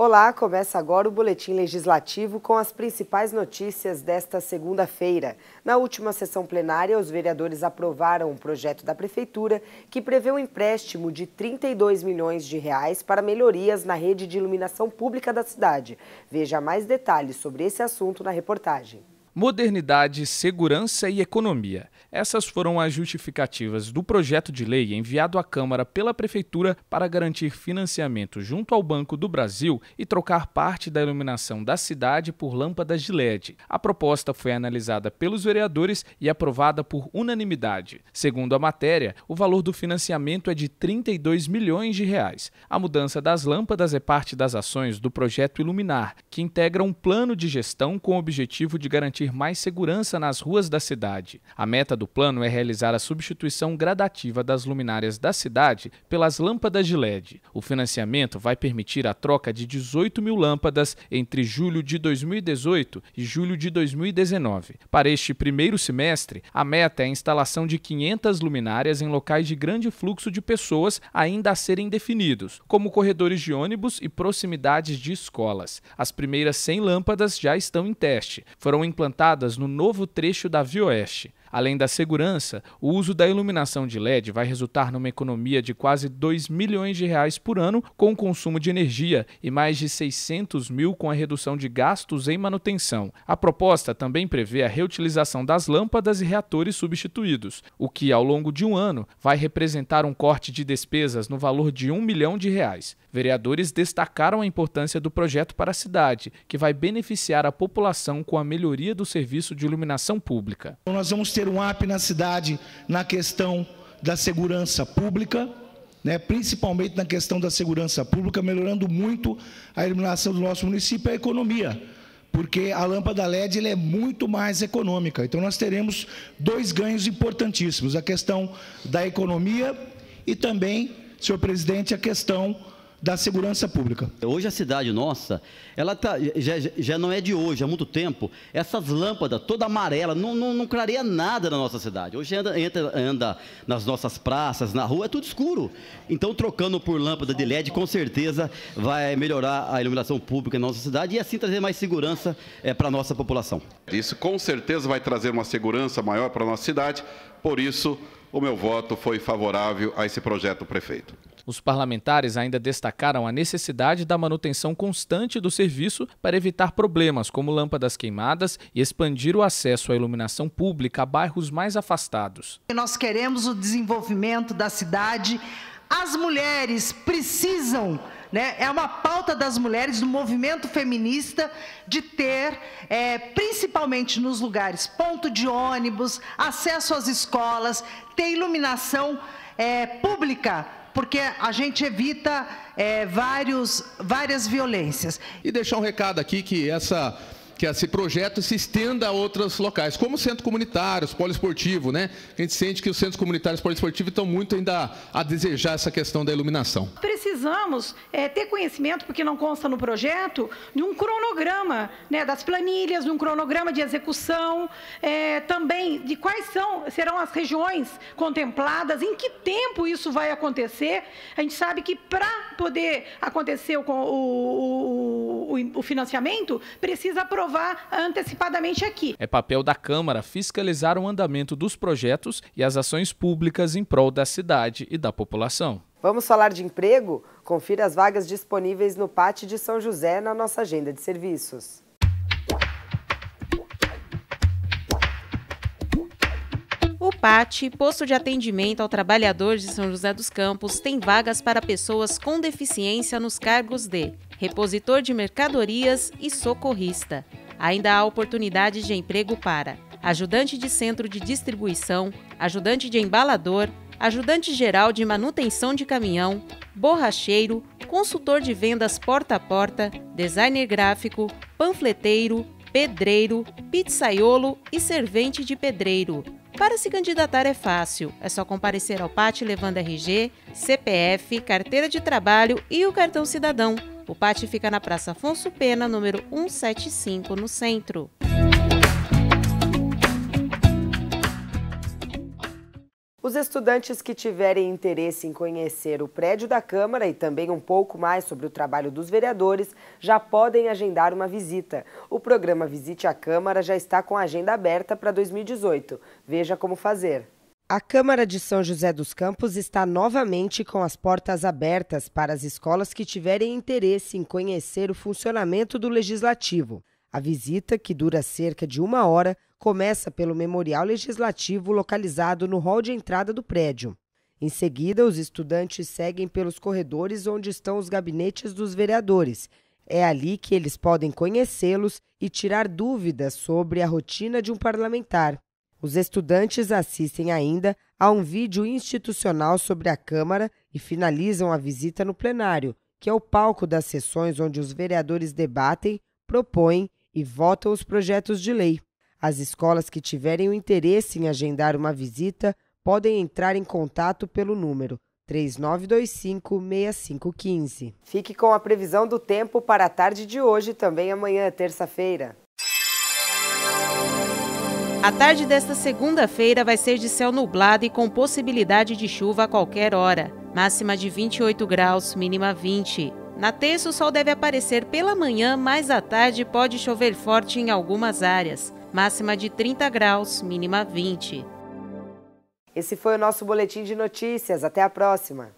Olá, começa agora o Boletim Legislativo com as principais notícias desta segunda-feira. Na última sessão plenária, os vereadores aprovaram um projeto da Prefeitura que prevê um empréstimo de 32 milhões de reais para melhorias na rede de iluminação pública da cidade. Veja mais detalhes sobre esse assunto na reportagem. Modernidade, segurança e economia. Essas foram as justificativas do projeto de lei enviado à Câmara pela Prefeitura para garantir financiamento junto ao Banco do Brasil e trocar parte da iluminação da cidade por lâmpadas de LED. A proposta foi analisada pelos vereadores e aprovada por unanimidade. Segundo a matéria, o valor do financiamento é de 32 milhões de reais. A mudança das lâmpadas é parte das ações do projeto Iluminar, que integra um plano de gestão com o objetivo de garantir garantir mais segurança nas ruas da cidade. A meta do plano é realizar a substituição gradativa das luminárias da cidade pelas lâmpadas de LED. O financiamento vai permitir a troca de 18 mil lâmpadas entre julho de 2018 e julho de 2019. Para este primeiro semestre, a meta é a instalação de 500 luminárias em locais de grande fluxo de pessoas ainda a serem definidos, como corredores de ônibus e proximidades de escolas. As primeiras 100 lâmpadas já estão em teste. Foram implantadas implantadas no novo trecho da Via Oeste, Além da segurança, o uso da iluminação de LED vai resultar numa economia de quase 2 milhões de reais por ano com o consumo de energia e mais de 600 mil com a redução de gastos em manutenção. A proposta também prevê a reutilização das lâmpadas e reatores substituídos, o que ao longo de um ano vai representar um corte de despesas no valor de um milhão de reais. Vereadores destacaram a importância do projeto para a cidade, que vai beneficiar a população com a melhoria do serviço de iluminação pública. Então, nós vamos ser um app na cidade na questão da segurança pública, né, principalmente na questão da segurança pública, melhorando muito a iluminação do nosso município e a economia, porque a lâmpada LED é muito mais econômica. Então, nós teremos dois ganhos importantíssimos, a questão da economia e também, senhor presidente, a questão da segurança pública. Hoje a cidade nossa, ela tá, já, já não é de hoje, há muito tempo, essas lâmpadas toda amarela, não, não, não clareia nada na nossa cidade. Hoje anda, entra, anda nas nossas praças, na rua, é tudo escuro. Então, trocando por lâmpada de LED, com certeza vai melhorar a iluminação pública na nossa cidade e assim trazer mais segurança é, eh, para a nossa população. Isso com certeza vai trazer uma segurança maior para a nossa cidade, por isso o meu voto foi favorável a esse projeto, prefeito. Os parlamentares ainda destacaram a necessidade da manutenção constante do serviço para evitar problemas como lâmpadas queimadas e expandir o acesso à iluminação pública a bairros mais afastados. Nós queremos o desenvolvimento da cidade. As mulheres precisam né, é uma pauta das mulheres, do movimento feminista, de ter, é, principalmente nos lugares, ponto de ônibus, acesso às escolas, ter iluminação é, pública porque a gente evita é, vários, várias violências. E deixar um recado aqui que essa que esse projeto se estenda a outros locais, como centro comunitário, poliesportivo, né? A gente sente que os centros comunitários poliesportivos estão muito ainda a desejar essa questão da iluminação. Precisamos é, ter conhecimento, porque não consta no projeto, de um cronograma né, das planilhas, de um cronograma de execução, é, também de quais são, serão as regiões contempladas, em que tempo isso vai acontecer. A gente sabe que para poder acontecer o, o, o o, o financiamento, precisa aprovar antecipadamente aqui. É papel da Câmara fiscalizar o andamento dos projetos e as ações públicas em prol da cidade e da população. Vamos falar de emprego? Confira as vagas disponíveis no Pate de São José na nossa agenda de serviços. O PAT, Posto de Atendimento ao Trabalhador de São José dos Campos, tem vagas para pessoas com deficiência nos cargos de repositor de mercadorias e socorrista. Ainda há oportunidades de emprego para ajudante de centro de distribuição, ajudante de embalador, ajudante geral de manutenção de caminhão, borracheiro, consultor de vendas porta a porta, designer gráfico, panfleteiro, pedreiro, pizzaiolo e servente de pedreiro. Para se candidatar é fácil, é só comparecer ao PAT levando RG, CPF, carteira de trabalho e o cartão cidadão. O pátio fica na Praça Afonso Pena, número 175, no centro. Os estudantes que tiverem interesse em conhecer o prédio da Câmara e também um pouco mais sobre o trabalho dos vereadores já podem agendar uma visita. O programa Visite a Câmara já está com a agenda aberta para 2018. Veja como fazer. A Câmara de São José dos Campos está novamente com as portas abertas para as escolas que tiverem interesse em conhecer o funcionamento do Legislativo. A visita, que dura cerca de uma hora, começa pelo Memorial Legislativo localizado no hall de entrada do prédio. Em seguida, os estudantes seguem pelos corredores onde estão os gabinetes dos vereadores. É ali que eles podem conhecê-los e tirar dúvidas sobre a rotina de um parlamentar. Os estudantes assistem ainda a um vídeo institucional sobre a Câmara e finalizam a visita no plenário, que é o palco das sessões onde os vereadores debatem, propõem e votam os projetos de lei. As escolas que tiverem o interesse em agendar uma visita podem entrar em contato pelo número 3925-6515. Fique com a previsão do tempo para a tarde de hoje e também amanhã, terça-feira. A tarde desta segunda-feira vai ser de céu nublado e com possibilidade de chuva a qualquer hora. Máxima de 28 graus, mínima 20. Na terça, o sol deve aparecer pela manhã, mas à tarde pode chover forte em algumas áreas. Máxima de 30 graus, mínima 20. Esse foi o nosso Boletim de Notícias. Até a próxima!